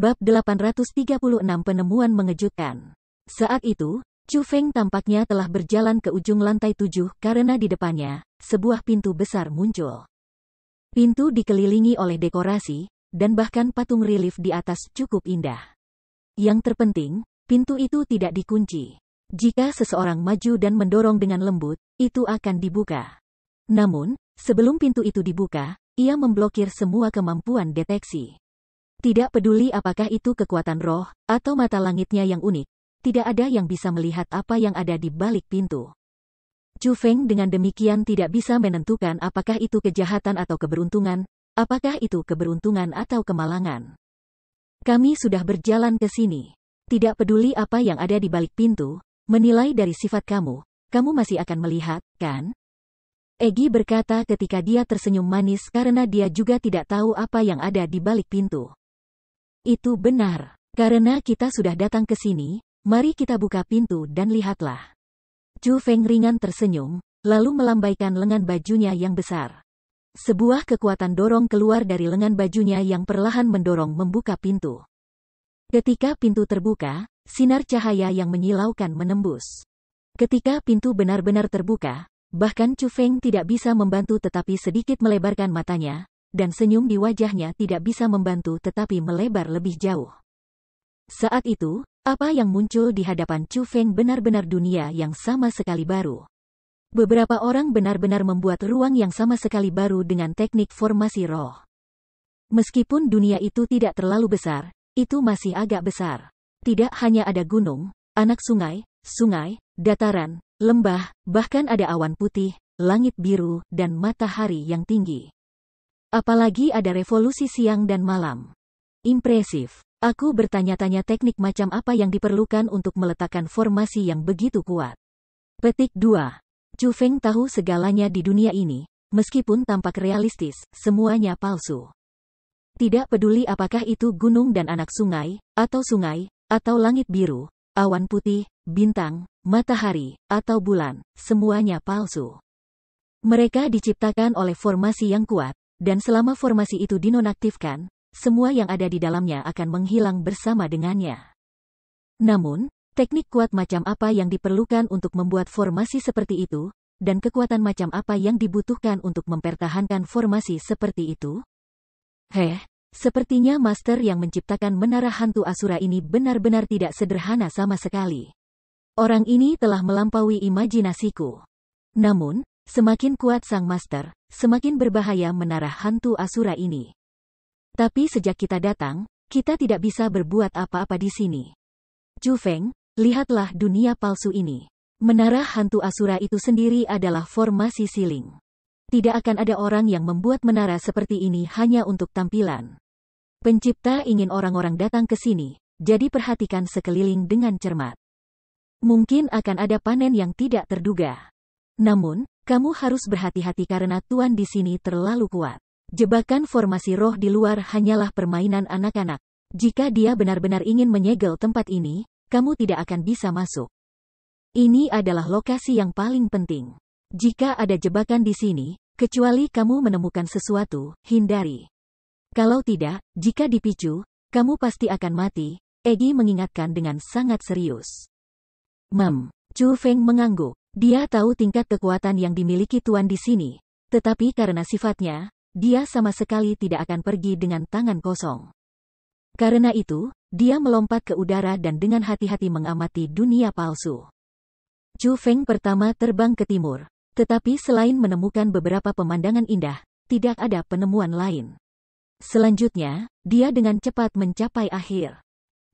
Bab 836 Penemuan Mengejutkan Saat itu, Chu Feng tampaknya telah berjalan ke ujung lantai tujuh karena di depannya, sebuah pintu besar muncul. Pintu dikelilingi oleh dekorasi, dan bahkan patung relief di atas cukup indah. Yang terpenting, pintu itu tidak dikunci. Jika seseorang maju dan mendorong dengan lembut, itu akan dibuka. Namun, sebelum pintu itu dibuka, ia memblokir semua kemampuan deteksi. Tidak peduli apakah itu kekuatan roh, atau mata langitnya yang unik, tidak ada yang bisa melihat apa yang ada di balik pintu. Chu Feng dengan demikian tidak bisa menentukan apakah itu kejahatan atau keberuntungan, apakah itu keberuntungan atau kemalangan. Kami sudah berjalan ke sini. Tidak peduli apa yang ada di balik pintu, menilai dari sifat kamu, kamu masih akan melihat, kan? Egi berkata ketika dia tersenyum manis karena dia juga tidak tahu apa yang ada di balik pintu. Itu benar. Karena kita sudah datang ke sini, mari kita buka pintu dan lihatlah. Chu Feng ringan tersenyum, lalu melambaikan lengan bajunya yang besar. Sebuah kekuatan dorong keluar dari lengan bajunya yang perlahan mendorong membuka pintu. Ketika pintu terbuka, sinar cahaya yang menyilaukan menembus. Ketika pintu benar-benar terbuka, bahkan Chu Feng tidak bisa membantu tetapi sedikit melebarkan matanya, dan senyum di wajahnya tidak bisa membantu tetapi melebar lebih jauh. Saat itu, apa yang muncul di hadapan Chu Feng benar-benar dunia yang sama sekali baru. Beberapa orang benar-benar membuat ruang yang sama sekali baru dengan teknik formasi roh. Meskipun dunia itu tidak terlalu besar, itu masih agak besar. Tidak hanya ada gunung, anak sungai, sungai, dataran, lembah, bahkan ada awan putih, langit biru, dan matahari yang tinggi. Apalagi ada revolusi siang dan malam. Impresif. Aku bertanya-tanya teknik macam apa yang diperlukan untuk meletakkan formasi yang begitu kuat. Petik 2. Chu Feng tahu segalanya di dunia ini, meskipun tampak realistis, semuanya palsu. Tidak peduli apakah itu gunung dan anak sungai, atau sungai, atau langit biru, awan putih, bintang, matahari, atau bulan, semuanya palsu. Mereka diciptakan oleh formasi yang kuat, dan selama formasi itu dinonaktifkan, semua yang ada di dalamnya akan menghilang bersama dengannya. Namun, teknik kuat macam apa yang diperlukan untuk membuat formasi seperti itu, dan kekuatan macam apa yang dibutuhkan untuk mempertahankan formasi seperti itu? Heh, sepertinya master yang menciptakan menara hantu Asura ini benar-benar tidak sederhana sama sekali. Orang ini telah melampaui imajinasiku. Namun, Semakin kuat sang master, semakin berbahaya menara hantu Asura ini. Tapi sejak kita datang, kita tidak bisa berbuat apa-apa di sini. Chu Feng, lihatlah dunia palsu ini. Menara hantu Asura itu sendiri adalah formasi siling. Tidak akan ada orang yang membuat menara seperti ini hanya untuk tampilan. Pencipta ingin orang-orang datang ke sini, jadi perhatikan sekeliling dengan cermat. Mungkin akan ada panen yang tidak terduga. Namun, kamu harus berhati-hati karena Tuan di sini terlalu kuat. Jebakan formasi roh di luar hanyalah permainan anak-anak. Jika dia benar-benar ingin menyegel tempat ini, kamu tidak akan bisa masuk. Ini adalah lokasi yang paling penting. Jika ada jebakan di sini, kecuali kamu menemukan sesuatu, hindari. Kalau tidak, jika dipicu, kamu pasti akan mati, Egi mengingatkan dengan sangat serius. Mem, Chu Feng mengangguk. Dia tahu tingkat kekuatan yang dimiliki Tuan di sini, tetapi karena sifatnya, dia sama sekali tidak akan pergi dengan tangan kosong. Karena itu, dia melompat ke udara dan dengan hati-hati mengamati dunia palsu. Chu Feng pertama terbang ke timur, tetapi selain menemukan beberapa pemandangan indah, tidak ada penemuan lain. Selanjutnya, dia dengan cepat mencapai akhir.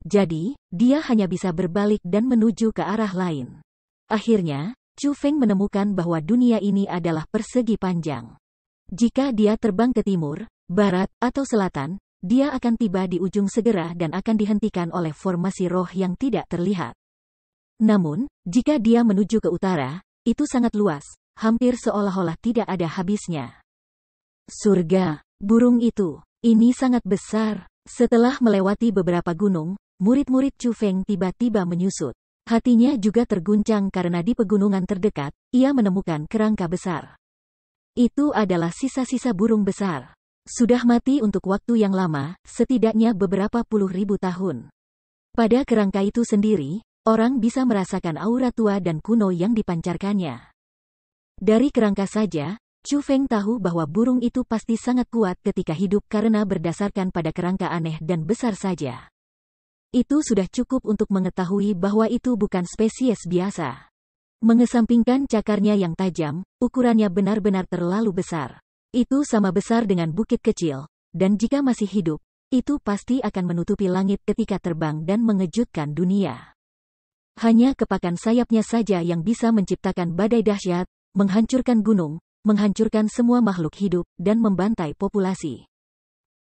Jadi, dia hanya bisa berbalik dan menuju ke arah lain. Akhirnya, Chu Feng menemukan bahwa dunia ini adalah persegi panjang. Jika dia terbang ke timur, barat, atau selatan, dia akan tiba di ujung segera dan akan dihentikan oleh formasi roh yang tidak terlihat. Namun, jika dia menuju ke utara, itu sangat luas, hampir seolah-olah tidak ada habisnya. Surga, burung itu, ini sangat besar. Setelah melewati beberapa gunung, murid-murid Chu Feng tiba-tiba menyusut. Hatinya juga terguncang karena di pegunungan terdekat, ia menemukan kerangka besar. Itu adalah sisa-sisa burung besar. Sudah mati untuk waktu yang lama, setidaknya beberapa puluh ribu tahun. Pada kerangka itu sendiri, orang bisa merasakan aura tua dan kuno yang dipancarkannya. Dari kerangka saja, Chu Feng tahu bahwa burung itu pasti sangat kuat ketika hidup karena berdasarkan pada kerangka aneh dan besar saja. Itu sudah cukup untuk mengetahui bahwa itu bukan spesies biasa. Mengesampingkan cakarnya yang tajam, ukurannya benar-benar terlalu besar. Itu sama besar dengan bukit kecil, dan jika masih hidup, itu pasti akan menutupi langit ketika terbang dan mengejutkan dunia. Hanya kepakan sayapnya saja yang bisa menciptakan badai dahsyat, menghancurkan gunung, menghancurkan semua makhluk hidup, dan membantai populasi.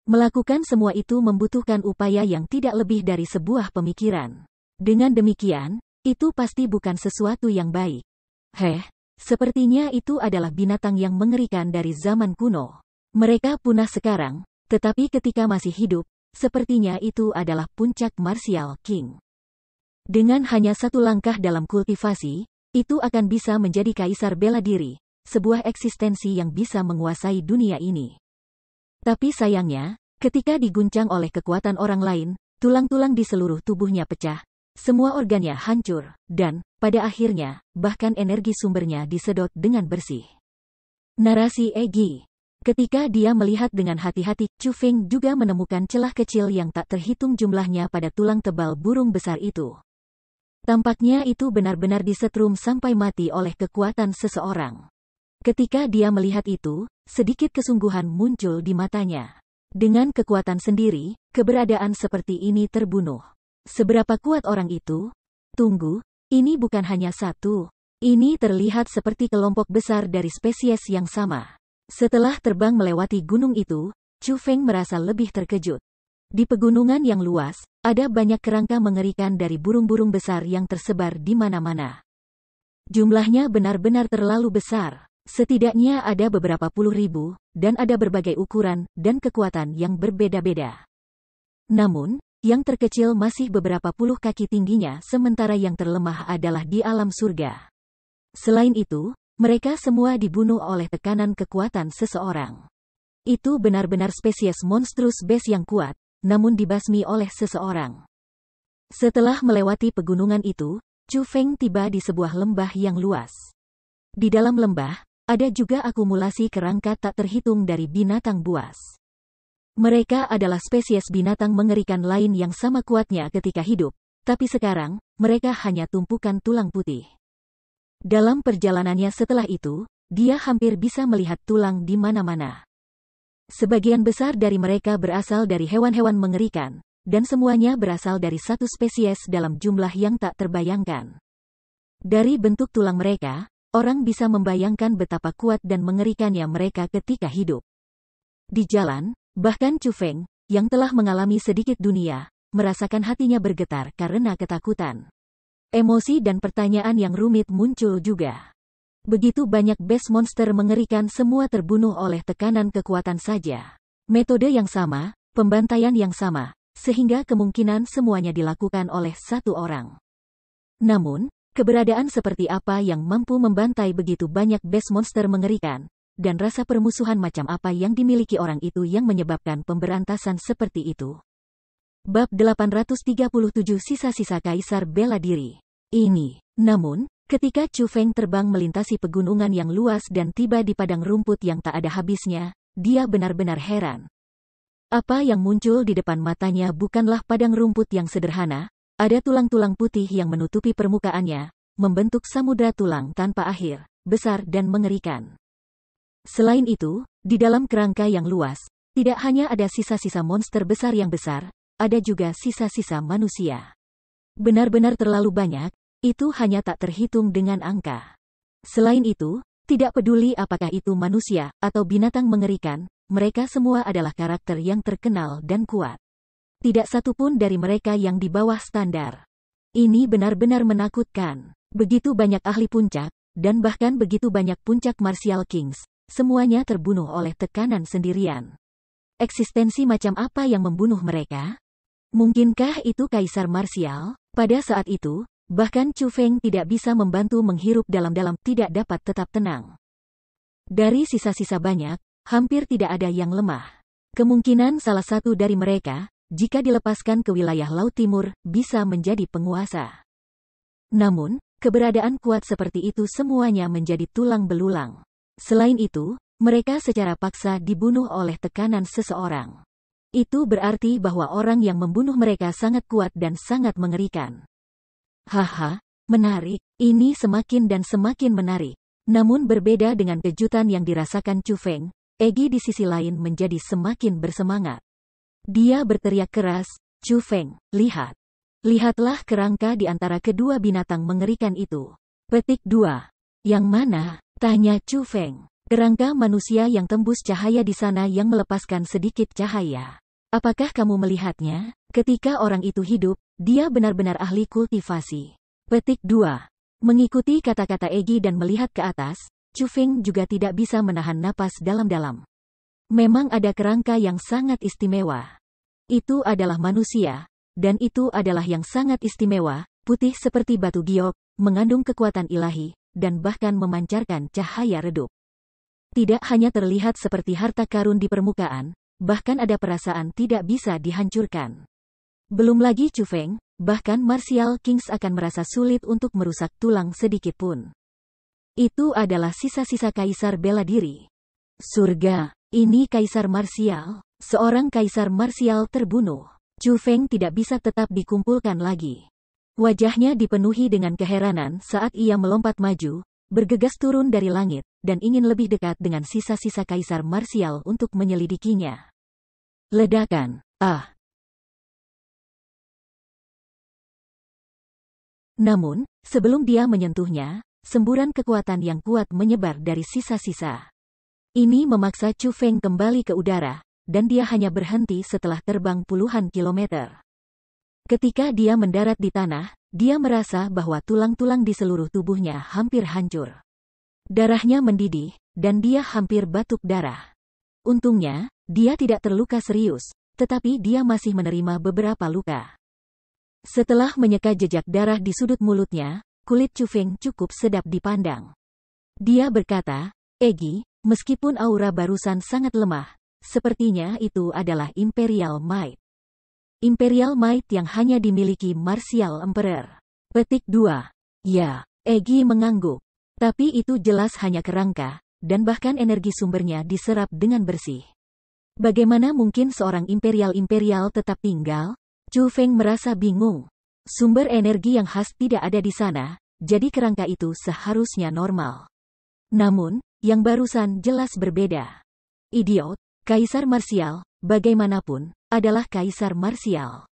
Melakukan semua itu membutuhkan upaya yang tidak lebih dari sebuah pemikiran. Dengan demikian, itu pasti bukan sesuatu yang baik. Heh, sepertinya itu adalah binatang yang mengerikan dari zaman kuno. Mereka punah sekarang, tetapi ketika masih hidup, sepertinya itu adalah puncak Martial King. Dengan hanya satu langkah dalam kultivasi, itu akan bisa menjadi kaisar bela diri, sebuah eksistensi yang bisa menguasai dunia ini. Tapi sayangnya, ketika diguncang oleh kekuatan orang lain, tulang-tulang di seluruh tubuhnya pecah, semua organnya hancur, dan, pada akhirnya, bahkan energi sumbernya disedot dengan bersih. Narasi Egi Ketika dia melihat dengan hati-hati, Chu Feng juga menemukan celah kecil yang tak terhitung jumlahnya pada tulang tebal burung besar itu. Tampaknya itu benar-benar disetrum sampai mati oleh kekuatan seseorang. Ketika dia melihat itu, sedikit kesungguhan muncul di matanya. Dengan kekuatan sendiri, keberadaan seperti ini terbunuh. Seberapa kuat orang itu? Tunggu, ini bukan hanya satu. Ini terlihat seperti kelompok besar dari spesies yang sama. Setelah terbang melewati gunung itu, Chu Feng merasa lebih terkejut. Di pegunungan yang luas, ada banyak kerangka mengerikan dari burung-burung besar yang tersebar di mana-mana. Jumlahnya benar-benar terlalu besar. Setidaknya ada beberapa puluh ribu, dan ada berbagai ukuran dan kekuatan yang berbeda-beda. Namun, yang terkecil masih beberapa puluh kaki tingginya sementara yang terlemah adalah di alam surga. Selain itu, mereka semua dibunuh oleh tekanan kekuatan seseorang. Itu benar-benar spesies monstrus base yang kuat, namun dibasmi oleh seseorang. Setelah melewati pegunungan itu, Chu Feng tiba di sebuah lembah yang luas. Di dalam lembah, ada juga akumulasi kerangka tak terhitung dari binatang buas. Mereka adalah spesies binatang mengerikan lain yang sama kuatnya ketika hidup, tapi sekarang, mereka hanya tumpukan tulang putih. Dalam perjalanannya setelah itu, dia hampir bisa melihat tulang di mana-mana. Sebagian besar dari mereka berasal dari hewan-hewan mengerikan, dan semuanya berasal dari satu spesies dalam jumlah yang tak terbayangkan. Dari bentuk tulang mereka, Orang bisa membayangkan betapa kuat dan mengerikannya mereka ketika hidup. Di jalan, bahkan Chu Feng, yang telah mengalami sedikit dunia, merasakan hatinya bergetar karena ketakutan. Emosi dan pertanyaan yang rumit muncul juga. Begitu banyak best monster mengerikan semua terbunuh oleh tekanan kekuatan saja. Metode yang sama, pembantaian yang sama, sehingga kemungkinan semuanya dilakukan oleh satu orang. Namun, Keberadaan seperti apa yang mampu membantai begitu banyak base monster mengerikan, dan rasa permusuhan macam apa yang dimiliki orang itu yang menyebabkan pemberantasan seperti itu. Bab 837 Sisa-sisa Kaisar Bela Diri Ini, namun, ketika Chu Feng terbang melintasi pegunungan yang luas dan tiba di padang rumput yang tak ada habisnya, dia benar-benar heran. Apa yang muncul di depan matanya bukanlah padang rumput yang sederhana, ada tulang-tulang putih yang menutupi permukaannya, membentuk samudra tulang tanpa akhir, besar dan mengerikan. Selain itu, di dalam kerangka yang luas, tidak hanya ada sisa-sisa monster besar yang besar, ada juga sisa-sisa manusia. Benar-benar terlalu banyak, itu hanya tak terhitung dengan angka. Selain itu, tidak peduli apakah itu manusia atau binatang mengerikan, mereka semua adalah karakter yang terkenal dan kuat. Tidak satu pun dari mereka yang di bawah standar. Ini benar-benar menakutkan. Begitu banyak ahli puncak, dan bahkan begitu banyak puncak Martial Kings, semuanya terbunuh oleh tekanan sendirian. Eksistensi macam apa yang membunuh mereka? Mungkinkah itu Kaisar Martial? Pada saat itu, bahkan Chu Feng tidak bisa membantu menghirup dalam-dalam tidak dapat tetap tenang. Dari sisa-sisa banyak, hampir tidak ada yang lemah. Kemungkinan salah satu dari mereka, jika dilepaskan ke wilayah Laut Timur, bisa menjadi penguasa. Namun, keberadaan kuat seperti itu semuanya menjadi tulang belulang. Selain itu, mereka secara paksa dibunuh oleh tekanan seseorang. Itu berarti bahwa orang yang membunuh mereka sangat kuat dan sangat mengerikan. Haha, menarik. Ini semakin dan semakin menarik. Namun berbeda dengan kejutan yang dirasakan Chu Feng, Egi di sisi lain menjadi semakin bersemangat. Dia berteriak keras, Chu Feng, lihat. Lihatlah kerangka di antara kedua binatang mengerikan itu. Petik 2. Yang mana? Tanya Chu Feng. Kerangka manusia yang tembus cahaya di sana yang melepaskan sedikit cahaya. Apakah kamu melihatnya? Ketika orang itu hidup, dia benar-benar ahli kultivasi. Petik 2. Mengikuti kata-kata Egi dan melihat ke atas, Chu Feng juga tidak bisa menahan napas dalam-dalam. Memang ada kerangka yang sangat istimewa. Itu adalah manusia, dan itu adalah yang sangat istimewa, putih seperti batu giok, mengandung kekuatan ilahi, dan bahkan memancarkan cahaya redup. Tidak hanya terlihat seperti harta karun di permukaan, bahkan ada perasaan tidak bisa dihancurkan. Belum lagi Chu Feng, bahkan Martial Kings akan merasa sulit untuk merusak tulang sedikit pun. Itu adalah sisa-sisa kaisar bela diri. Surga ini Kaisar Marsial, seorang Kaisar Marsial terbunuh. Chu Feng tidak bisa tetap dikumpulkan lagi. Wajahnya dipenuhi dengan keheranan saat ia melompat maju, bergegas turun dari langit, dan ingin lebih dekat dengan sisa-sisa Kaisar Marsial untuk menyelidikinya. Ledakan, ah! Namun, sebelum dia menyentuhnya, semburan kekuatan yang kuat menyebar dari sisa-sisa. Ini memaksa Chu Feng kembali ke udara, dan dia hanya berhenti setelah terbang puluhan kilometer. Ketika dia mendarat di tanah, dia merasa bahwa tulang-tulang di seluruh tubuhnya hampir hancur. Darahnya mendidih, dan dia hampir batuk darah. Untungnya, dia tidak terluka serius, tetapi dia masih menerima beberapa luka. Setelah menyeka jejak darah di sudut mulutnya, kulit Chu Feng cukup sedap dipandang. Dia berkata, Egi, Meskipun aura barusan sangat lemah, sepertinya itu adalah Imperial Might. Imperial Might yang hanya dimiliki Martial Emperor. Petik 2. Ya, Egi mengangguk. Tapi itu jelas hanya kerangka, dan bahkan energi sumbernya diserap dengan bersih. Bagaimana mungkin seorang imperial-imperial tetap tinggal? Chu Feng merasa bingung. Sumber energi yang khas tidak ada di sana, jadi kerangka itu seharusnya normal. Namun, yang barusan jelas berbeda. Idiot, Kaisar Marsial, bagaimanapun, adalah Kaisar Marsial.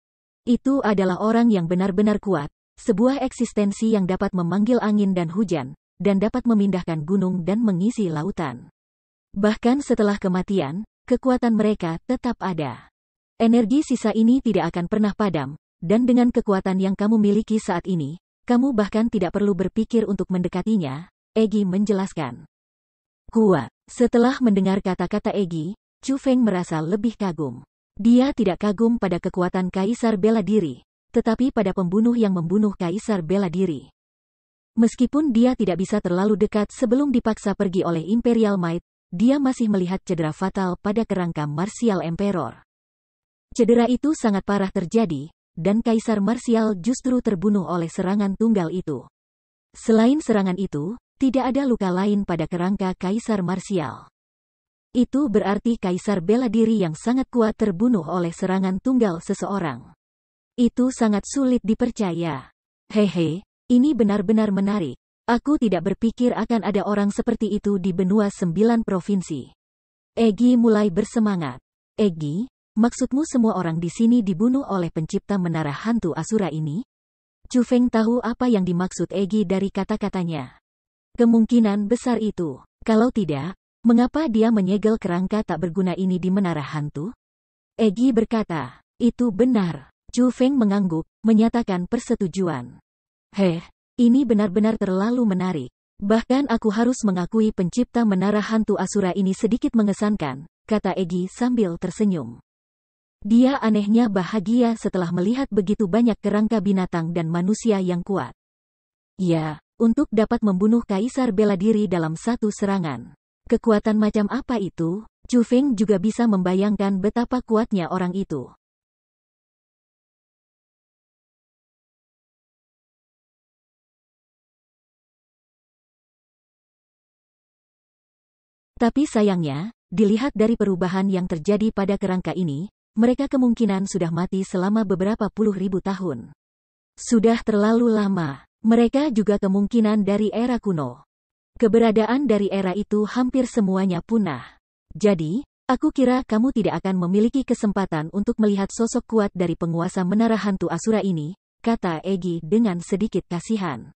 Itu adalah orang yang benar-benar kuat, sebuah eksistensi yang dapat memanggil angin dan hujan, dan dapat memindahkan gunung dan mengisi lautan. Bahkan setelah kematian, kekuatan mereka tetap ada. Energi sisa ini tidak akan pernah padam, dan dengan kekuatan yang kamu miliki saat ini, kamu bahkan tidak perlu berpikir untuk mendekatinya, Egi menjelaskan. Hua. Setelah mendengar kata-kata Egi, Chu Feng merasa lebih kagum. Dia tidak kagum pada kekuatan Kaisar bela diri, tetapi pada pembunuh yang membunuh Kaisar bela diri. Meskipun dia tidak bisa terlalu dekat sebelum dipaksa pergi oleh Imperial Might, dia masih melihat cedera fatal pada kerangka Martial Emperor. Cedera itu sangat parah terjadi, dan Kaisar Martial justru terbunuh oleh serangan tunggal itu. Selain serangan itu, tidak ada luka lain pada kerangka Kaisar Marsial. Itu berarti Kaisar bela diri yang sangat kuat terbunuh oleh serangan tunggal seseorang. Itu sangat sulit dipercaya. Hehe, ini benar-benar menarik. Aku tidak berpikir akan ada orang seperti itu di benua sembilan provinsi. Egi mulai bersemangat. Egi, maksudmu semua orang di sini dibunuh oleh pencipta menara hantu Asura ini? Chu Feng tahu apa yang dimaksud Egi dari kata-katanya. Kemungkinan besar itu. Kalau tidak, mengapa dia menyegel kerangka tak berguna ini di menara hantu? Egi berkata, itu benar. Chu Feng mengangguk, menyatakan persetujuan. Heh, ini benar-benar terlalu menarik. Bahkan aku harus mengakui pencipta menara hantu Asura ini sedikit mengesankan, kata Egi sambil tersenyum. Dia anehnya bahagia setelah melihat begitu banyak kerangka binatang dan manusia yang kuat. Ya, untuk dapat membunuh kaisar bela diri dalam satu serangan. Kekuatan macam apa itu? Chu Feng juga bisa membayangkan betapa kuatnya orang itu. Tapi sayangnya, dilihat dari perubahan yang terjadi pada kerangka ini, mereka kemungkinan sudah mati selama beberapa puluh ribu tahun. Sudah terlalu lama. Mereka juga kemungkinan dari era kuno. Keberadaan dari era itu hampir semuanya punah. Jadi, aku kira kamu tidak akan memiliki kesempatan untuk melihat sosok kuat dari penguasa menara hantu Asura ini, kata Egi dengan sedikit kasihan.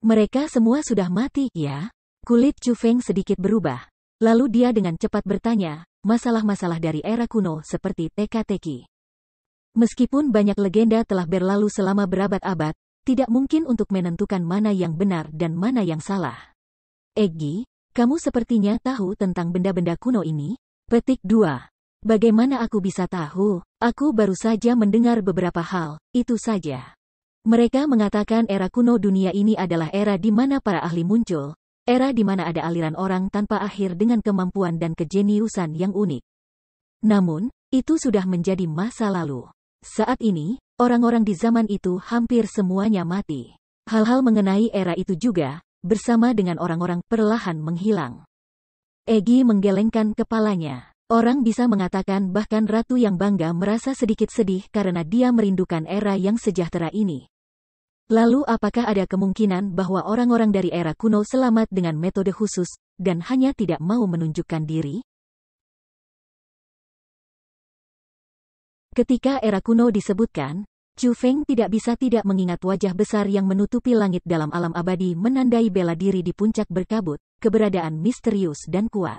Mereka semua sudah mati, ya? Kulit Chu Feng sedikit berubah. Lalu dia dengan cepat bertanya, masalah-masalah dari era kuno seperti teka-teki. Meskipun banyak legenda telah berlalu selama berabad-abad, tidak mungkin untuk menentukan mana yang benar dan mana yang salah. Egi, kamu sepertinya tahu tentang benda-benda kuno ini? Petik 2. Bagaimana aku bisa tahu? Aku baru saja mendengar beberapa hal, itu saja. Mereka mengatakan era kuno dunia ini adalah era di mana para ahli muncul, era di mana ada aliran orang tanpa akhir dengan kemampuan dan kejeniusan yang unik. Namun, itu sudah menjadi masa lalu. Saat ini, Orang-orang di zaman itu hampir semuanya mati. Hal-hal mengenai era itu juga, bersama dengan orang-orang perlahan menghilang. Egi menggelengkan kepalanya. Orang bisa mengatakan bahkan ratu yang bangga merasa sedikit sedih karena dia merindukan era yang sejahtera ini. Lalu apakah ada kemungkinan bahwa orang-orang dari era kuno selamat dengan metode khusus, dan hanya tidak mau menunjukkan diri? Ketika era kuno disebutkan, Chu Feng tidak bisa tidak mengingat wajah besar yang menutupi langit dalam alam abadi menandai bela diri di puncak berkabut, keberadaan misterius dan kuat.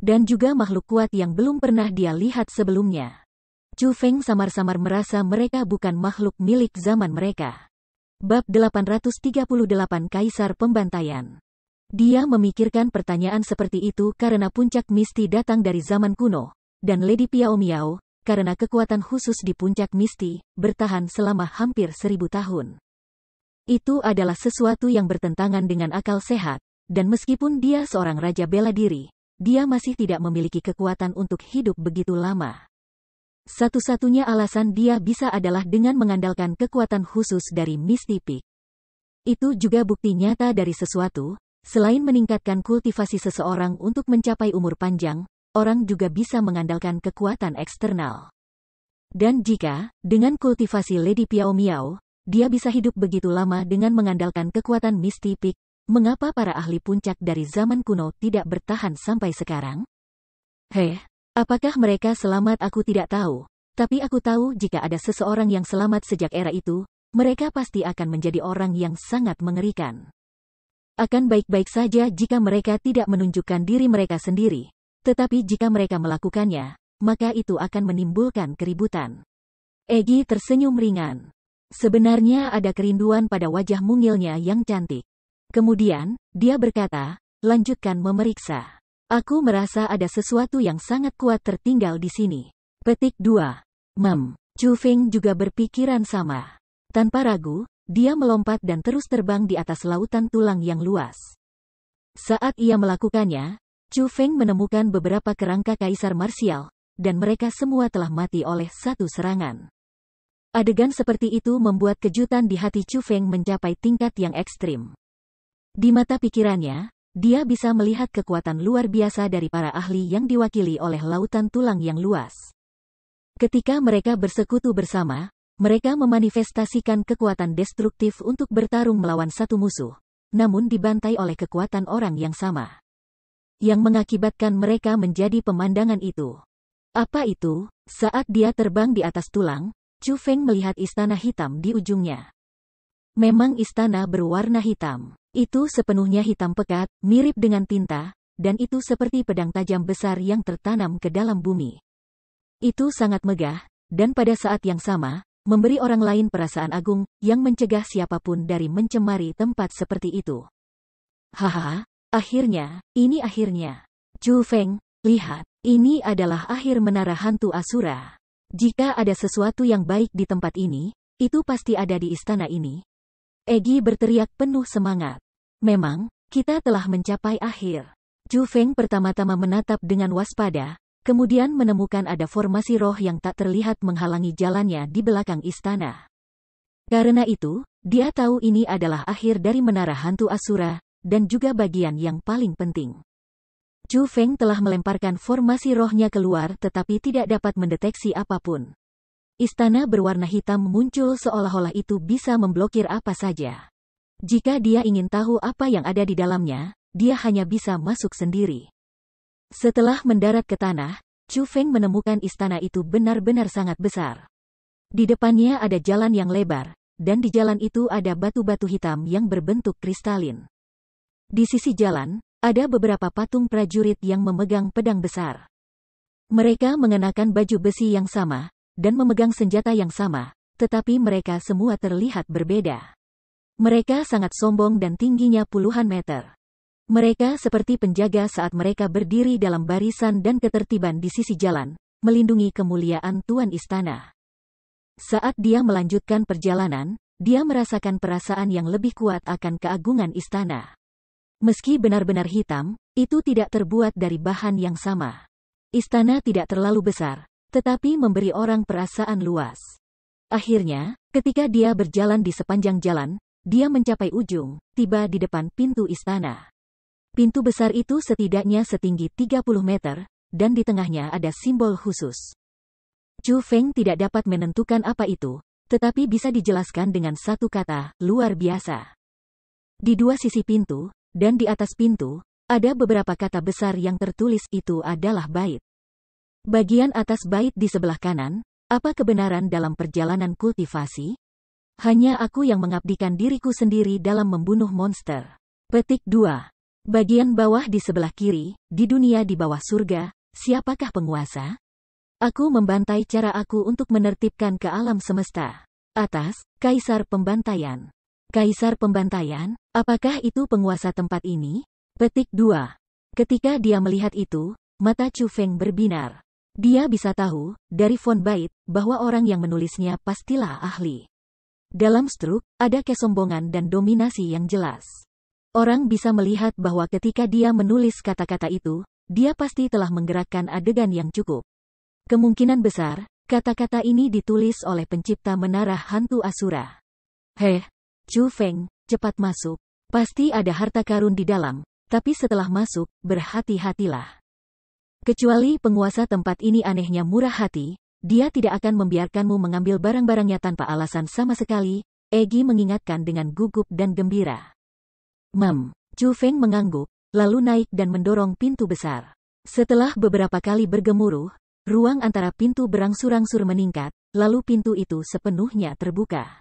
Dan juga makhluk kuat yang belum pernah dia lihat sebelumnya. Chu Feng samar-samar merasa mereka bukan makhluk milik zaman mereka. Bab 838 Kaisar Pembantaian Dia memikirkan pertanyaan seperti itu karena puncak misti datang dari zaman kuno, dan Lady Piao Miao, karena kekuatan khusus di puncak Misti, bertahan selama hampir seribu tahun. Itu adalah sesuatu yang bertentangan dengan akal sehat, dan meskipun dia seorang raja bela diri, dia masih tidak memiliki kekuatan untuk hidup begitu lama. Satu-satunya alasan dia bisa adalah dengan mengandalkan kekuatan khusus dari Misti Peak. Itu juga bukti nyata dari sesuatu, selain meningkatkan kultivasi seseorang untuk mencapai umur panjang, orang juga bisa mengandalkan kekuatan eksternal. Dan jika, dengan kultivasi Lady Piao Miao, dia bisa hidup begitu lama dengan mengandalkan kekuatan mistifik, mengapa para ahli puncak dari zaman kuno tidak bertahan sampai sekarang? Heh, apakah mereka selamat aku tidak tahu, tapi aku tahu jika ada seseorang yang selamat sejak era itu, mereka pasti akan menjadi orang yang sangat mengerikan. Akan baik-baik saja jika mereka tidak menunjukkan diri mereka sendiri, tetapi jika mereka melakukannya, maka itu akan menimbulkan keributan. Egi tersenyum ringan. Sebenarnya ada kerinduan pada wajah mungilnya yang cantik. Kemudian, dia berkata, lanjutkan memeriksa. Aku merasa ada sesuatu yang sangat kuat tertinggal di sini. Petik 2. Mem. Chu Feng juga berpikiran sama. Tanpa ragu, dia melompat dan terus terbang di atas lautan tulang yang luas. Saat ia melakukannya, Chu Feng menemukan beberapa kerangka kaisar Marsial, dan mereka semua telah mati oleh satu serangan. Adegan seperti itu membuat kejutan di hati Chu Feng mencapai tingkat yang ekstrim. Di mata pikirannya, dia bisa melihat kekuatan luar biasa dari para ahli yang diwakili oleh lautan tulang yang luas. Ketika mereka bersekutu bersama, mereka memanifestasikan kekuatan destruktif untuk bertarung melawan satu musuh, namun dibantai oleh kekuatan orang yang sama yang mengakibatkan mereka menjadi pemandangan itu. Apa itu? Saat dia terbang di atas tulang, Chu Feng melihat istana hitam di ujungnya. Memang istana berwarna hitam. Itu sepenuhnya hitam pekat, mirip dengan tinta, dan itu seperti pedang tajam besar yang tertanam ke dalam bumi. Itu sangat megah, dan pada saat yang sama, memberi orang lain perasaan agung, yang mencegah siapapun dari mencemari tempat seperti itu. Hahaha. Akhirnya, ini akhirnya. Chu Feng, lihat, ini adalah akhir menara hantu Asura. Jika ada sesuatu yang baik di tempat ini, itu pasti ada di istana ini. Egi berteriak penuh semangat. Memang, kita telah mencapai akhir. Chu Feng pertama-tama menatap dengan waspada, kemudian menemukan ada formasi roh yang tak terlihat menghalangi jalannya di belakang istana. Karena itu, dia tahu ini adalah akhir dari menara hantu Asura, dan juga bagian yang paling penting. Chu Feng telah melemparkan formasi rohnya keluar tetapi tidak dapat mendeteksi apapun. Istana berwarna hitam muncul seolah-olah itu bisa memblokir apa saja. Jika dia ingin tahu apa yang ada di dalamnya, dia hanya bisa masuk sendiri. Setelah mendarat ke tanah, Chu Feng menemukan istana itu benar-benar sangat besar. Di depannya ada jalan yang lebar, dan di jalan itu ada batu-batu hitam yang berbentuk kristalin. Di sisi jalan, ada beberapa patung prajurit yang memegang pedang besar. Mereka mengenakan baju besi yang sama, dan memegang senjata yang sama, tetapi mereka semua terlihat berbeda. Mereka sangat sombong dan tingginya puluhan meter. Mereka seperti penjaga saat mereka berdiri dalam barisan dan ketertiban di sisi jalan, melindungi kemuliaan Tuan Istana. Saat dia melanjutkan perjalanan, dia merasakan perasaan yang lebih kuat akan keagungan istana. Meski benar-benar hitam, itu tidak terbuat dari bahan yang sama. Istana tidak terlalu besar, tetapi memberi orang perasaan luas. Akhirnya, ketika dia berjalan di sepanjang jalan, dia mencapai ujung, tiba di depan pintu istana. Pintu besar itu setidaknya setinggi 30 meter, dan di tengahnya ada simbol khusus. Chu Feng tidak dapat menentukan apa itu, tetapi bisa dijelaskan dengan satu kata, luar biasa. Di dua sisi pintu, dan di atas pintu, ada beberapa kata besar yang tertulis itu adalah bait. Bagian atas bait di sebelah kanan, apa kebenaran dalam perjalanan kultivasi? Hanya aku yang mengabdikan diriku sendiri dalam membunuh monster. Petik 2. Bagian bawah di sebelah kiri, di dunia di bawah surga, siapakah penguasa? Aku membantai cara aku untuk menertibkan ke alam semesta. Atas, Kaisar Pembantaian. Kaisar Pembantaian, apakah itu penguasa tempat ini? Petik 2. Ketika dia melihat itu, mata Chu Feng berbinar. Dia bisa tahu, dari font bait, bahwa orang yang menulisnya pastilah ahli. Dalam struk, ada kesombongan dan dominasi yang jelas. Orang bisa melihat bahwa ketika dia menulis kata-kata itu, dia pasti telah menggerakkan adegan yang cukup. Kemungkinan besar, kata-kata ini ditulis oleh pencipta menara hantu Asura. Heh, Chu Feng, cepat masuk. Pasti ada harta karun di dalam, tapi setelah masuk, berhati-hatilah. Kecuali penguasa tempat ini anehnya murah hati, dia tidak akan membiarkanmu mengambil barang-barangnya tanpa alasan sama sekali, Egi mengingatkan dengan gugup dan gembira. Mem, Chu Feng mengangguk, lalu naik dan mendorong pintu besar. Setelah beberapa kali bergemuruh, ruang antara pintu berangsur-angsur meningkat, lalu pintu itu sepenuhnya terbuka.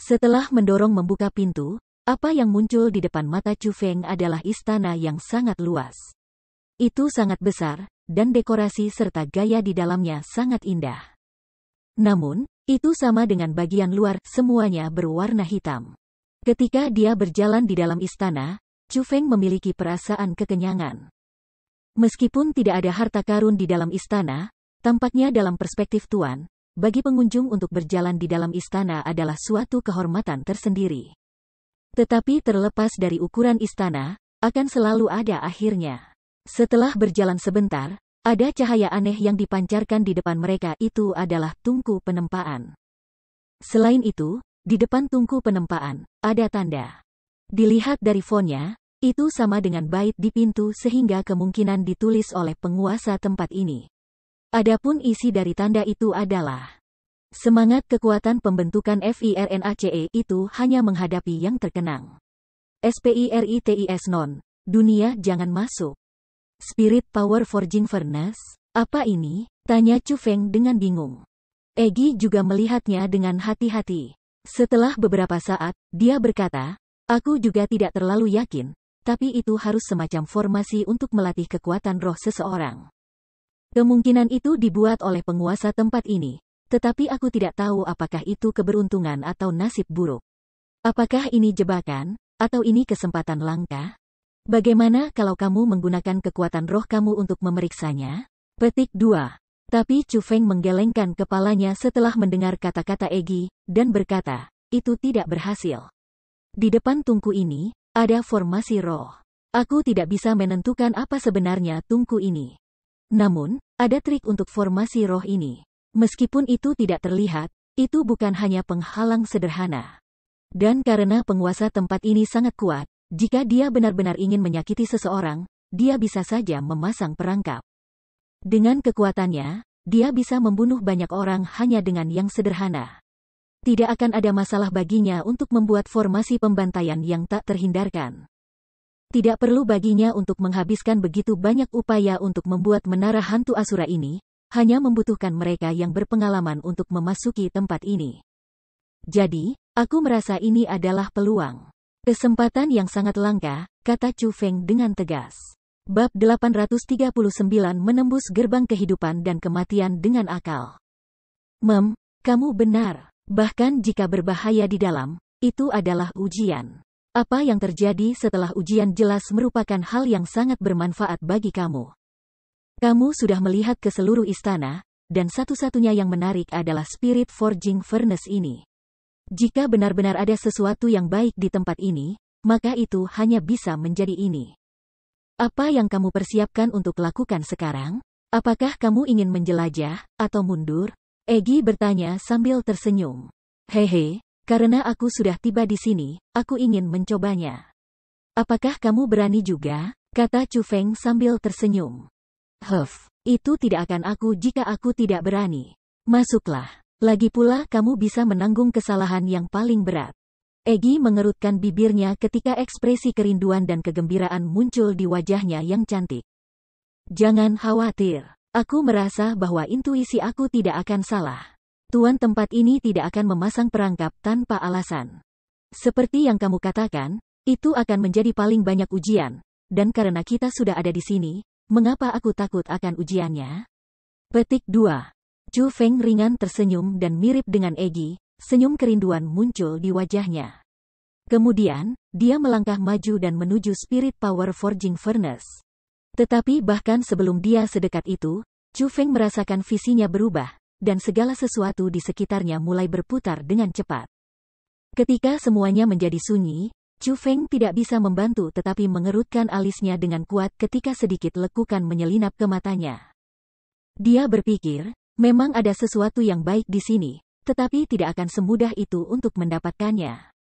Setelah mendorong membuka pintu, apa yang muncul di depan mata Chu Feng adalah istana yang sangat luas. Itu sangat besar, dan dekorasi serta gaya di dalamnya sangat indah. Namun, itu sama dengan bagian luar, semuanya berwarna hitam. Ketika dia berjalan di dalam istana, Chu Feng memiliki perasaan kekenyangan. Meskipun tidak ada harta karun di dalam istana, tampaknya dalam perspektif Tuan, bagi pengunjung untuk berjalan di dalam istana adalah suatu kehormatan tersendiri. Tetapi terlepas dari ukuran istana, akan selalu ada akhirnya. Setelah berjalan sebentar, ada cahaya aneh yang dipancarkan di depan mereka itu adalah tungku penempaan. Selain itu, di depan tungku penempaan, ada tanda. Dilihat dari fonnya, itu sama dengan bait di pintu sehingga kemungkinan ditulis oleh penguasa tempat ini. Adapun isi dari tanda itu adalah Semangat kekuatan pembentukan FIRNACE itu hanya menghadapi yang terkenang. SPIRITIS non, dunia jangan masuk. Spirit Power Forging Furnace, apa ini? Tanya Chu Feng dengan bingung. Egi juga melihatnya dengan hati-hati. Setelah beberapa saat, dia berkata, Aku juga tidak terlalu yakin, tapi itu harus semacam formasi untuk melatih kekuatan roh seseorang. Kemungkinan itu dibuat oleh penguasa tempat ini. Tetapi aku tidak tahu apakah itu keberuntungan atau nasib buruk. Apakah ini jebakan, atau ini kesempatan langka? Bagaimana kalau kamu menggunakan kekuatan roh kamu untuk memeriksanya? Petik 2. Tapi Chu Feng menggelengkan kepalanya setelah mendengar kata-kata Egi, dan berkata, itu tidak berhasil. Di depan tungku ini, ada formasi roh. Aku tidak bisa menentukan apa sebenarnya tungku ini. Namun, ada trik untuk formasi roh ini. Meskipun itu tidak terlihat, itu bukan hanya penghalang sederhana. Dan karena penguasa tempat ini sangat kuat, jika dia benar-benar ingin menyakiti seseorang, dia bisa saja memasang perangkap. Dengan kekuatannya, dia bisa membunuh banyak orang hanya dengan yang sederhana. Tidak akan ada masalah baginya untuk membuat formasi pembantaian yang tak terhindarkan. Tidak perlu baginya untuk menghabiskan begitu banyak upaya untuk membuat menara hantu Asura ini, hanya membutuhkan mereka yang berpengalaman untuk memasuki tempat ini. Jadi, aku merasa ini adalah peluang. Kesempatan yang sangat langka, kata Chu Feng dengan tegas. Bab 839 menembus gerbang kehidupan dan kematian dengan akal. Mem, kamu benar. Bahkan jika berbahaya di dalam, itu adalah ujian. Apa yang terjadi setelah ujian jelas merupakan hal yang sangat bermanfaat bagi kamu. Kamu sudah melihat ke seluruh istana, dan satu-satunya yang menarik adalah spirit forging furnace ini. Jika benar-benar ada sesuatu yang baik di tempat ini, maka itu hanya bisa menjadi ini. Apa yang kamu persiapkan untuk lakukan sekarang? Apakah kamu ingin menjelajah, atau mundur? Egi bertanya sambil tersenyum. Hehe, karena aku sudah tiba di sini, aku ingin mencobanya. Apakah kamu berani juga? Kata Chu Feng sambil tersenyum. Huff, itu tidak akan aku jika aku tidak berani. Masuklah. Lagi pula kamu bisa menanggung kesalahan yang paling berat. Egi mengerutkan bibirnya ketika ekspresi kerinduan dan kegembiraan muncul di wajahnya yang cantik. Jangan khawatir. Aku merasa bahwa intuisi aku tidak akan salah. Tuan tempat ini tidak akan memasang perangkap tanpa alasan. Seperti yang kamu katakan, itu akan menjadi paling banyak ujian. Dan karena kita sudah ada di sini, mengapa aku takut akan ujiannya? Petik 2. Chu Feng ringan tersenyum dan mirip dengan Egi, senyum kerinduan muncul di wajahnya. Kemudian, dia melangkah maju dan menuju Spirit Power Forging Furnace. Tetapi bahkan sebelum dia sedekat itu, Chu Feng merasakan visinya berubah, dan segala sesuatu di sekitarnya mulai berputar dengan cepat. Ketika semuanya menjadi sunyi, Chu Feng tidak bisa membantu tetapi mengerutkan alisnya dengan kuat ketika sedikit lekukan menyelinap ke matanya. Dia berpikir, memang ada sesuatu yang baik di sini, tetapi tidak akan semudah itu untuk mendapatkannya.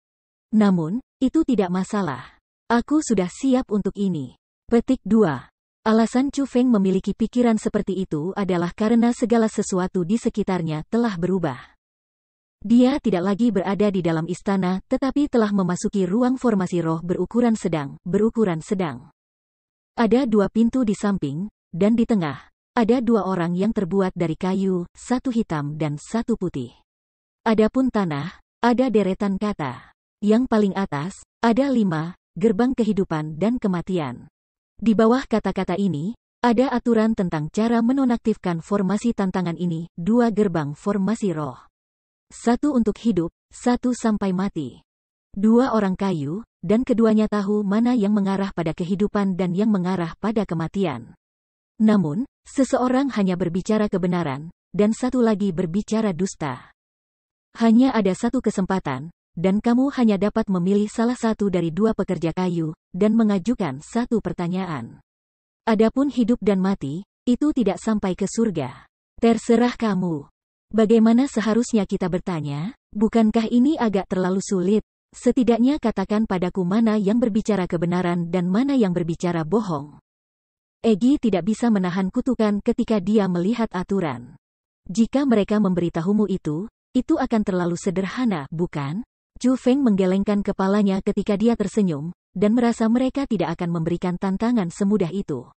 Namun, itu tidak masalah. Aku sudah siap untuk ini. Petik 2. Alasan Chu Feng memiliki pikiran seperti itu adalah karena segala sesuatu di sekitarnya telah berubah. Dia tidak lagi berada di dalam istana, tetapi telah memasuki ruang formasi roh berukuran sedang, berukuran sedang. Ada dua pintu di samping, dan di tengah, ada dua orang yang terbuat dari kayu, satu hitam dan satu putih. Adapun tanah, ada deretan kata. Yang paling atas, ada lima, gerbang kehidupan dan kematian. Di bawah kata-kata ini, ada aturan tentang cara menonaktifkan formasi tantangan ini, dua gerbang formasi roh. Satu untuk hidup, satu sampai mati. Dua orang kayu, dan keduanya tahu mana yang mengarah pada kehidupan dan yang mengarah pada kematian. Namun, seseorang hanya berbicara kebenaran, dan satu lagi berbicara dusta. Hanya ada satu kesempatan, dan kamu hanya dapat memilih salah satu dari dua pekerja kayu, dan mengajukan satu pertanyaan. Adapun hidup dan mati, itu tidak sampai ke surga. Terserah kamu. Bagaimana seharusnya kita bertanya? Bukankah ini agak terlalu sulit? Setidaknya katakan padaku mana yang berbicara kebenaran dan mana yang berbicara bohong. Egi tidak bisa menahan kutukan ketika dia melihat aturan. Jika mereka memberitahumu itu, itu akan terlalu sederhana, bukan? Chu Feng menggelengkan kepalanya ketika dia tersenyum, dan merasa mereka tidak akan memberikan tantangan semudah itu.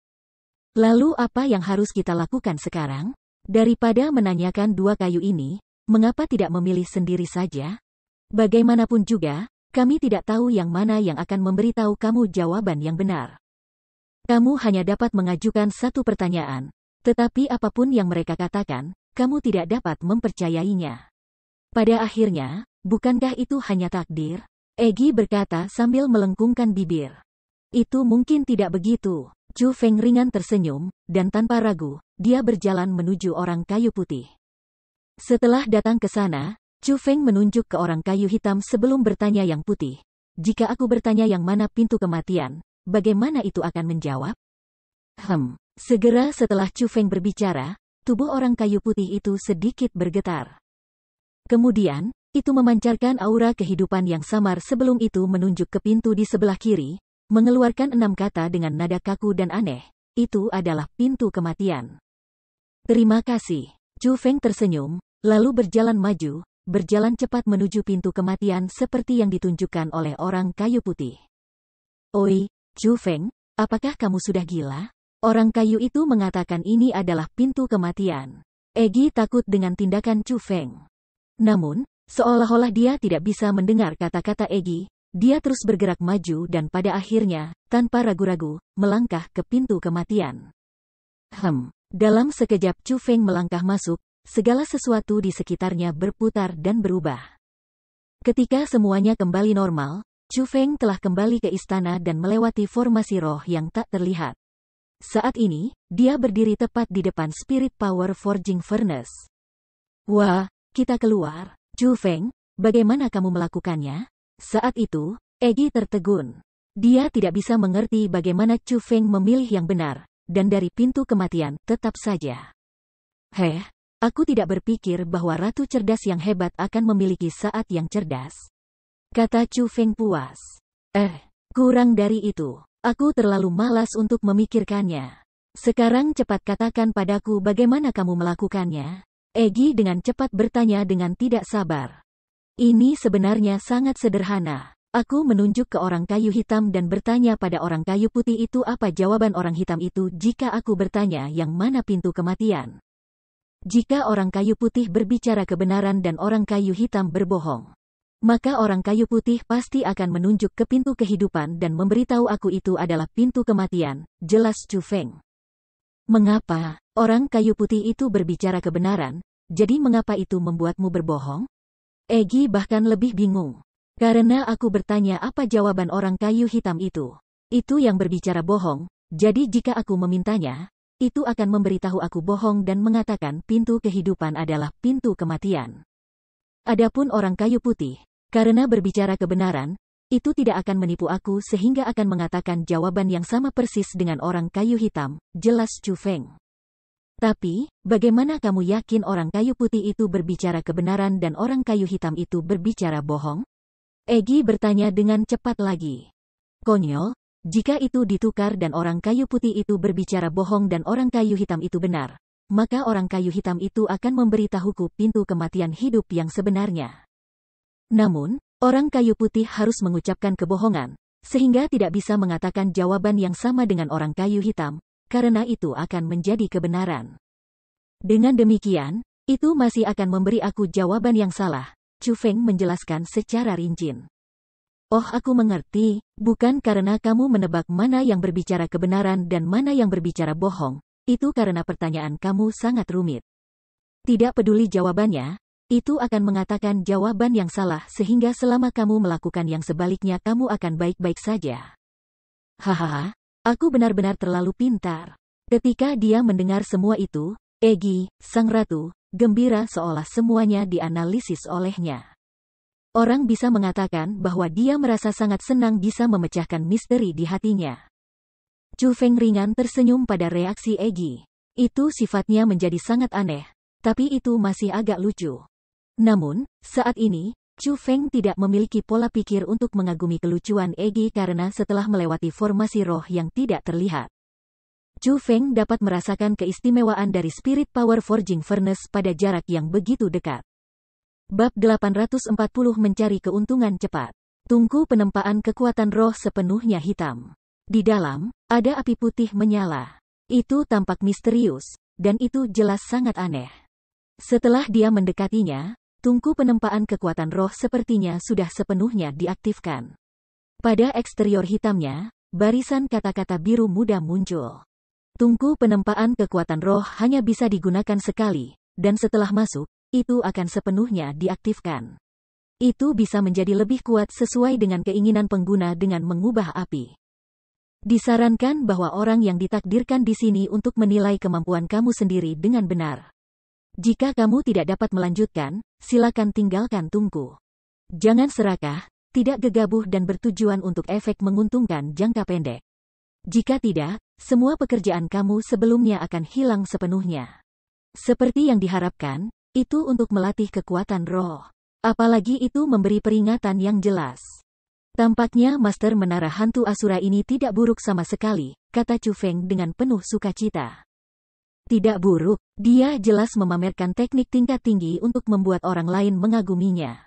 Lalu apa yang harus kita lakukan sekarang? Daripada menanyakan dua kayu ini, mengapa tidak memilih sendiri saja? Bagaimanapun juga, kami tidak tahu yang mana yang akan memberitahu kamu jawaban yang benar. Kamu hanya dapat mengajukan satu pertanyaan, tetapi apapun yang mereka katakan, kamu tidak dapat mempercayainya. Pada akhirnya, Bukankah itu hanya takdir? Egi berkata sambil melengkungkan bibir. Itu mungkin tidak begitu. Chu Feng ringan tersenyum, dan tanpa ragu, dia berjalan menuju orang kayu putih. Setelah datang ke sana, Chu Feng menunjuk ke orang kayu hitam sebelum bertanya yang putih. Jika aku bertanya yang mana pintu kematian, bagaimana itu akan menjawab? Hem, segera setelah Chu Feng berbicara, tubuh orang kayu putih itu sedikit bergetar. Kemudian, itu memancarkan aura kehidupan yang samar sebelum itu menunjuk ke pintu di sebelah kiri, mengeluarkan enam kata dengan nada kaku dan aneh. Itu adalah pintu kematian. Terima kasih. Chu Feng tersenyum, lalu berjalan maju, berjalan cepat menuju pintu kematian seperti yang ditunjukkan oleh orang kayu putih. Oi, Chu Feng, apakah kamu sudah gila? Orang kayu itu mengatakan ini adalah pintu kematian. Egi takut dengan tindakan Chu Feng. Namun, Seolah-olah dia tidak bisa mendengar kata-kata Egi, dia terus bergerak maju dan pada akhirnya, tanpa ragu-ragu, melangkah ke pintu kematian. Hem, dalam sekejap Chu Feng melangkah masuk, segala sesuatu di sekitarnya berputar dan berubah. Ketika semuanya kembali normal, Chu Feng telah kembali ke istana dan melewati formasi roh yang tak terlihat. Saat ini, dia berdiri tepat di depan Spirit Power Forging Furnace. Wah, kita keluar. Chu Feng, bagaimana kamu melakukannya? Saat itu, Egi tertegun. Dia tidak bisa mengerti bagaimana Chu Feng memilih yang benar, dan dari pintu kematian tetap saja. Heh, aku tidak berpikir bahwa ratu cerdas yang hebat akan memiliki saat yang cerdas. Kata Chu Feng puas. Eh, kurang dari itu. Aku terlalu malas untuk memikirkannya. Sekarang cepat katakan padaku bagaimana kamu melakukannya. Egi dengan cepat bertanya dengan tidak sabar. Ini sebenarnya sangat sederhana. Aku menunjuk ke orang kayu hitam dan bertanya pada orang kayu putih itu apa jawaban orang hitam itu jika aku bertanya yang mana pintu kematian. Jika orang kayu putih berbicara kebenaran dan orang kayu hitam berbohong, maka orang kayu putih pasti akan menunjuk ke pintu kehidupan dan memberitahu aku itu adalah pintu kematian, jelas Chu Feng. Mengapa? Orang kayu putih itu berbicara kebenaran, jadi mengapa itu membuatmu berbohong? Egi bahkan lebih bingung. Karena aku bertanya apa jawaban orang kayu hitam itu. Itu yang berbicara bohong, jadi jika aku memintanya, itu akan memberitahu aku bohong dan mengatakan pintu kehidupan adalah pintu kematian. Adapun orang kayu putih, karena berbicara kebenaran, itu tidak akan menipu aku sehingga akan mengatakan jawaban yang sama persis dengan orang kayu hitam, jelas Chu Feng. Tapi, bagaimana kamu yakin orang kayu putih itu berbicara kebenaran dan orang kayu hitam itu berbicara bohong? Egi bertanya dengan cepat lagi. Konyol, jika itu ditukar dan orang kayu putih itu berbicara bohong dan orang kayu hitam itu benar, maka orang kayu hitam itu akan memberitahuku pintu kematian hidup yang sebenarnya. Namun, orang kayu putih harus mengucapkan kebohongan, sehingga tidak bisa mengatakan jawaban yang sama dengan orang kayu hitam, karena itu akan menjadi kebenaran. Dengan demikian, itu masih akan memberi aku jawaban yang salah, Chu Feng menjelaskan secara rinci. Oh aku mengerti, bukan karena kamu menebak mana yang berbicara kebenaran dan mana yang berbicara bohong, itu karena pertanyaan kamu sangat rumit. Tidak peduli jawabannya, itu akan mengatakan jawaban yang salah sehingga selama kamu melakukan yang sebaliknya kamu akan baik-baik saja. Hahaha, Aku benar-benar terlalu pintar. Ketika dia mendengar semua itu, Egi, sang ratu, gembira seolah semuanya dianalisis olehnya. Orang bisa mengatakan bahwa dia merasa sangat senang bisa memecahkan misteri di hatinya. Chu Feng ringan tersenyum pada reaksi Egi. Itu sifatnya menjadi sangat aneh, tapi itu masih agak lucu. Namun, saat ini, Chu Feng tidak memiliki pola pikir untuk mengagumi kelucuan Egi karena setelah melewati formasi roh yang tidak terlihat. Chu Feng dapat merasakan keistimewaan dari spirit power forging furnace pada jarak yang begitu dekat. Bab 840 mencari keuntungan cepat. Tungku penempaan kekuatan roh sepenuhnya hitam. Di dalam, ada api putih menyala. Itu tampak misterius, dan itu jelas sangat aneh. Setelah dia mendekatinya, tungku penempaan kekuatan roh sepertinya sudah sepenuhnya diaktifkan. Pada eksterior hitamnya, barisan kata-kata biru muda muncul. Tungku penempaan kekuatan roh hanya bisa digunakan sekali, dan setelah masuk, itu akan sepenuhnya diaktifkan. Itu bisa menjadi lebih kuat sesuai dengan keinginan pengguna dengan mengubah api. Disarankan bahwa orang yang ditakdirkan di sini untuk menilai kemampuan kamu sendiri dengan benar. Jika kamu tidak dapat melanjutkan, silakan tinggalkan tungku. Jangan serakah, tidak gegabah dan bertujuan untuk efek menguntungkan jangka pendek. Jika tidak, semua pekerjaan kamu sebelumnya akan hilang sepenuhnya. Seperti yang diharapkan, itu untuk melatih kekuatan roh. Apalagi itu memberi peringatan yang jelas. Tampaknya Master Menara Hantu Asura ini tidak buruk sama sekali, kata Chu Feng dengan penuh sukacita. Tidak buruk, dia jelas memamerkan teknik tingkat tinggi untuk membuat orang lain mengaguminya.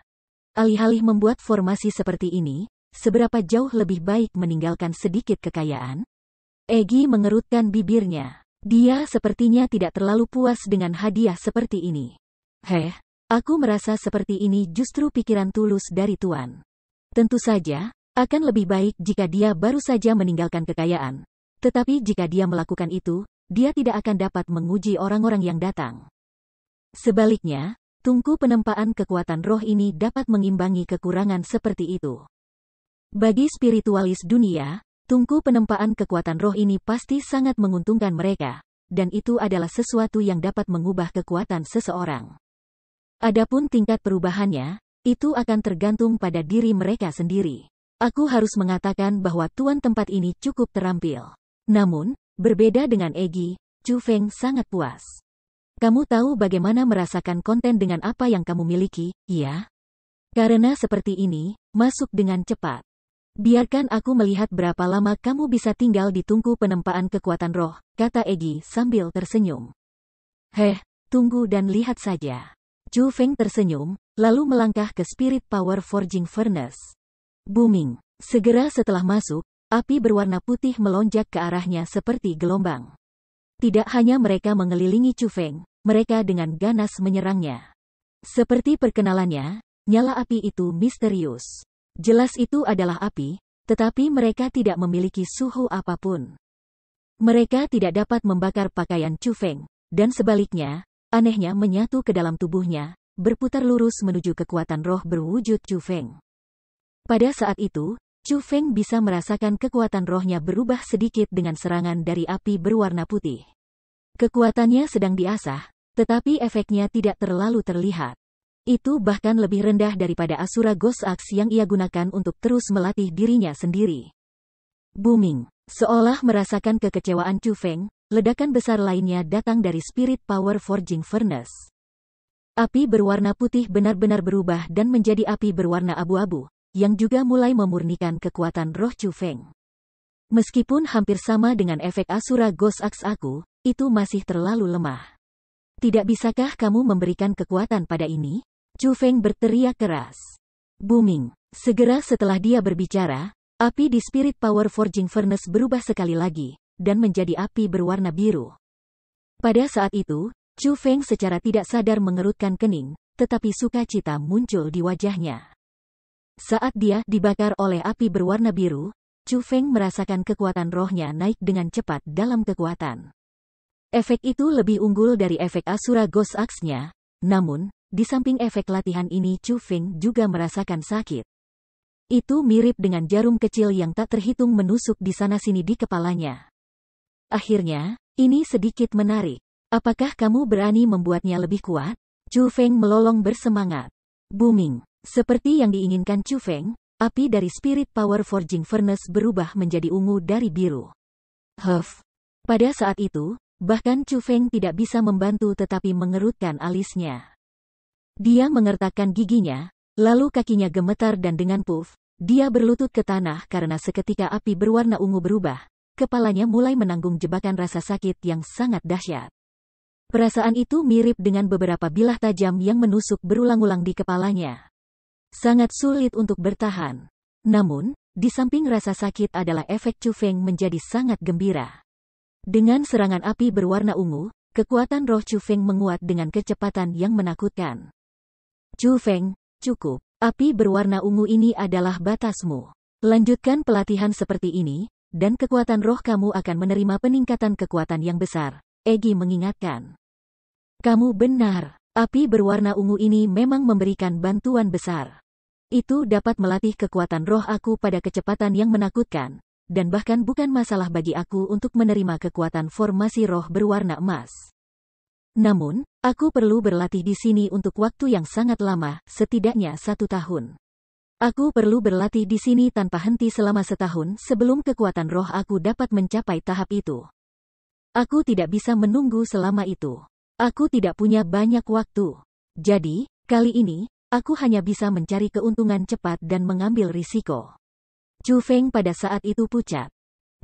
Alih-alih membuat formasi seperti ini, seberapa jauh lebih baik meninggalkan sedikit kekayaan? Egi mengerutkan bibirnya. Dia sepertinya tidak terlalu puas dengan hadiah seperti ini. Heh, aku merasa seperti ini justru pikiran tulus dari Tuan. Tentu saja, akan lebih baik jika dia baru saja meninggalkan kekayaan. Tetapi jika dia melakukan itu, dia tidak akan dapat menguji orang-orang yang datang. Sebaliknya, tungku penempaan kekuatan roh ini dapat mengimbangi kekurangan seperti itu. Bagi spiritualis dunia, tungku penempaan kekuatan roh ini pasti sangat menguntungkan mereka, dan itu adalah sesuatu yang dapat mengubah kekuatan seseorang. Adapun tingkat perubahannya, itu akan tergantung pada diri mereka sendiri. Aku harus mengatakan bahwa tuan tempat ini cukup terampil. Namun, Berbeda dengan Egi, Chu Feng sangat puas. Kamu tahu bagaimana merasakan konten dengan apa yang kamu miliki, ya? Karena seperti ini, masuk dengan cepat. Biarkan aku melihat berapa lama kamu bisa tinggal di tungku penempaan kekuatan roh, kata Egi sambil tersenyum. Heh, tunggu dan lihat saja. Chu Feng tersenyum, lalu melangkah ke Spirit Power Forging Furnace. Booming. Segera setelah masuk, Api berwarna putih melonjak ke arahnya seperti gelombang. Tidak hanya mereka mengelilingi Chu Feng, mereka dengan ganas menyerangnya. Seperti perkenalannya, nyala api itu misterius. Jelas itu adalah api, tetapi mereka tidak memiliki suhu apapun. Mereka tidak dapat membakar pakaian Chu Feng, dan sebaliknya, anehnya menyatu ke dalam tubuhnya, berputar lurus menuju kekuatan roh berwujud Chu Feng. Pada saat itu, Chu Feng bisa merasakan kekuatan rohnya berubah sedikit dengan serangan dari api berwarna putih. Kekuatannya sedang diasah, tetapi efeknya tidak terlalu terlihat. Itu bahkan lebih rendah daripada Asura Ghost Axe yang ia gunakan untuk terus melatih dirinya sendiri. Booming. Seolah merasakan kekecewaan Chu Feng, ledakan besar lainnya datang dari Spirit Power Forging Furnace. Api berwarna putih benar-benar berubah dan menjadi api berwarna abu-abu, yang juga mulai memurnikan kekuatan roh Chu Feng. Meskipun hampir sama dengan efek Asura Ghost Axe aku, itu masih terlalu lemah. Tidak bisakah kamu memberikan kekuatan pada ini? Chu Feng berteriak keras. Booming. Segera setelah dia berbicara, api di Spirit Power Forging Furnace berubah sekali lagi, dan menjadi api berwarna biru. Pada saat itu, Chu Feng secara tidak sadar mengerutkan kening, tetapi sukacita muncul di wajahnya. Saat dia dibakar oleh api berwarna biru, Chu Feng merasakan kekuatan rohnya naik dengan cepat dalam kekuatan. Efek itu lebih unggul dari efek Asura Ghost Axe-nya, namun, di samping efek latihan ini Chu Feng juga merasakan sakit. Itu mirip dengan jarum kecil yang tak terhitung menusuk di sana-sini di kepalanya. Akhirnya, ini sedikit menarik. Apakah kamu berani membuatnya lebih kuat? Chu Feng melolong bersemangat. Booming. Seperti yang diinginkan Chu Feng, api dari Spirit Power Forging Furnace berubah menjadi ungu dari biru. Huff. Pada saat itu, bahkan Chu Feng tidak bisa membantu tetapi mengerutkan alisnya. Dia mengertakkan giginya, lalu kakinya gemetar dan dengan puff, dia berlutut ke tanah karena seketika api berwarna ungu berubah, kepalanya mulai menanggung jebakan rasa sakit yang sangat dahsyat. Perasaan itu mirip dengan beberapa bilah tajam yang menusuk berulang-ulang di kepalanya sangat sulit untuk bertahan. Namun, di samping rasa sakit adalah efek Chu Feng menjadi sangat gembira. Dengan serangan api berwarna ungu, kekuatan roh Chu Feng menguat dengan kecepatan yang menakutkan. Chu Feng, cukup. Api berwarna ungu ini adalah batasmu. Lanjutkan pelatihan seperti ini, dan kekuatan roh kamu akan menerima peningkatan kekuatan yang besar, Egi mengingatkan. Kamu benar, api berwarna ungu ini memang memberikan bantuan besar itu dapat melatih kekuatan roh aku pada kecepatan yang menakutkan, dan bahkan bukan masalah bagi aku untuk menerima kekuatan formasi roh berwarna emas. Namun, aku perlu berlatih di sini untuk waktu yang sangat lama, setidaknya satu tahun. Aku perlu berlatih di sini tanpa henti selama setahun sebelum kekuatan roh aku dapat mencapai tahap itu. Aku tidak bisa menunggu selama itu. Aku tidak punya banyak waktu. Jadi, kali ini, Aku hanya bisa mencari keuntungan cepat dan mengambil risiko. Chu Feng pada saat itu pucat.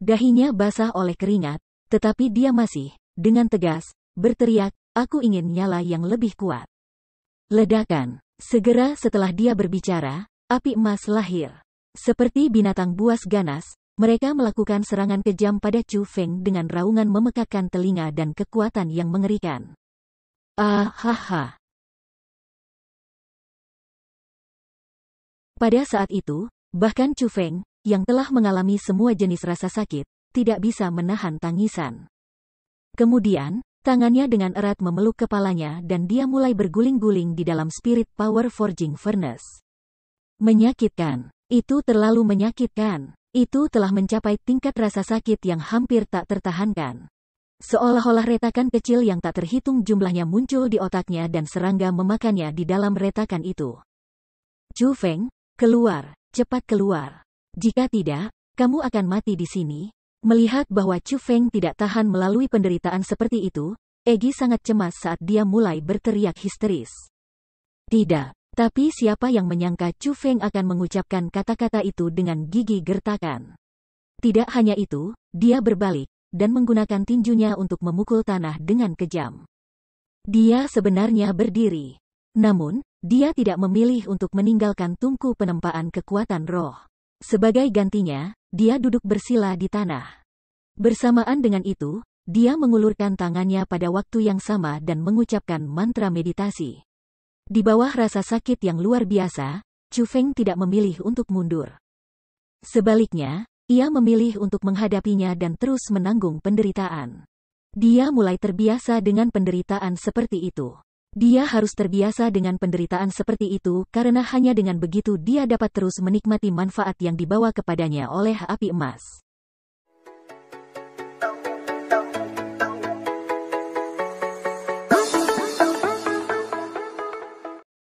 Dahinya basah oleh keringat, tetapi dia masih, dengan tegas, berteriak, aku ingin nyala yang lebih kuat. Ledakan. Segera setelah dia berbicara, api emas lahir. Seperti binatang buas ganas, mereka melakukan serangan kejam pada Chu Feng dengan raungan memekakkan telinga dan kekuatan yang mengerikan. Ah, ha, Pada saat itu, bahkan Chu Feng, yang telah mengalami semua jenis rasa sakit, tidak bisa menahan tangisan. Kemudian, tangannya dengan erat memeluk kepalanya dan dia mulai berguling-guling di dalam spirit power forging furnace. Menyakitkan. Itu terlalu menyakitkan. Itu telah mencapai tingkat rasa sakit yang hampir tak tertahankan. Seolah-olah retakan kecil yang tak terhitung jumlahnya muncul di otaknya dan serangga memakannya di dalam retakan itu. Chu Feng, Keluar, cepat keluar. Jika tidak, kamu akan mati di sini. Melihat bahwa Chu Feng tidak tahan melalui penderitaan seperti itu, Egi sangat cemas saat dia mulai berteriak histeris. Tidak, tapi siapa yang menyangka Chu Feng akan mengucapkan kata-kata itu dengan gigi gertakan. Tidak hanya itu, dia berbalik, dan menggunakan tinjunya untuk memukul tanah dengan kejam. Dia sebenarnya berdiri. Namun, dia tidak memilih untuk meninggalkan tungku penempaan kekuatan roh. Sebagai gantinya, dia duduk bersila di tanah. Bersamaan dengan itu, dia mengulurkan tangannya pada waktu yang sama dan mengucapkan mantra meditasi. Di bawah rasa sakit yang luar biasa, Chu Feng tidak memilih untuk mundur. Sebaliknya, ia memilih untuk menghadapinya dan terus menanggung penderitaan. Dia mulai terbiasa dengan penderitaan seperti itu. Dia harus terbiasa dengan penderitaan seperti itu karena hanya dengan begitu dia dapat terus menikmati manfaat yang dibawa kepadanya oleh api emas.